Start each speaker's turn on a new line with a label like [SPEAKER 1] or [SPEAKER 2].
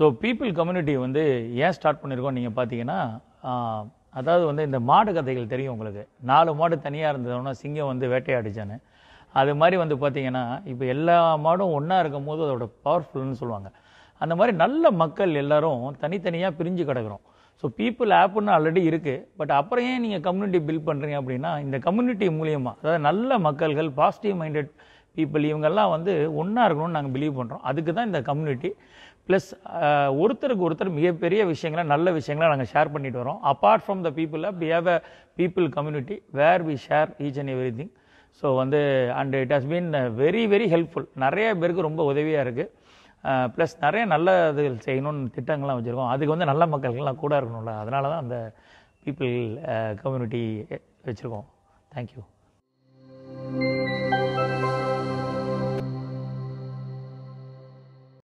[SPEAKER 1] so people community வந்து ஏன் start பண்ணியிருக்கோம் நீங்கள் பார்த்தீங்கன்னா அதாவது வந்து இந்த மாடு கதைகள் தெரியும் உங்களுக்கு நாலு மாடு தனியாக இருந்ததுன்னா சிங்கம் வந்து வேட்டையாடிச்சானு அது மாதிரி வந்து பார்த்தீங்கன்னா இப்போ எல்லா மாடும் ஒன்றா இருக்கும் போது அதோட பவர்ஃபுல்னு சொல்லுவாங்க அந்த மாதிரி நல்ல மக்கள் எல்லோரும் தனித்தனியாக பிரிஞ்சு கிடக்கிறோம் ஸோ பீப்புள் ஆப்புன்னு ஆல்ரெடி இருக்குது பட் அப்புறம் ஏன் நீங்கள் கம்யூனிட்டி பில்ட் பண்ணுறீங்க அப்படின்னா இந்த கம்யூனிட்டி மூலியமாக அதாவது நல்ல மக்கள்கள் பாசிட்டிவ் மைண்டட் பீப்புள் இவங்கெல்லாம் வந்து ஒன்றா இருக்கணும்னு நாங்கள் பிலீவ் பண்ணுறோம் அதுக்கு தான் இந்த கம்யூனிட்டி ப்ளஸ் ஒருத்தருக்கு ஒருத்தர் மிகப்பெரிய விஷயங்களை நல்ல விஷயங்களை நாங்கள் ஷேர் பண்ணிட்டு வரோம் apart from the people we have a people community where we share each and every thing so வந்து and it has been very very helpful நிறைய பேருக்கு ரொம்ப உதவியாக இருக்குது ப்ளஸ் நிறைய நல்ல இது செய்யணும்னு திட்டங்கள்லாம் வச்சுருக்கோம் அதுக்கு வந்து நல்ல மக்கள்கள்லாம் கூட இருக்கணும்ல அதனால தான் அந்த பீப்புள் கம்யூனிட்டி வச்சுருக்கோம்
[SPEAKER 2] தேங்க்யூ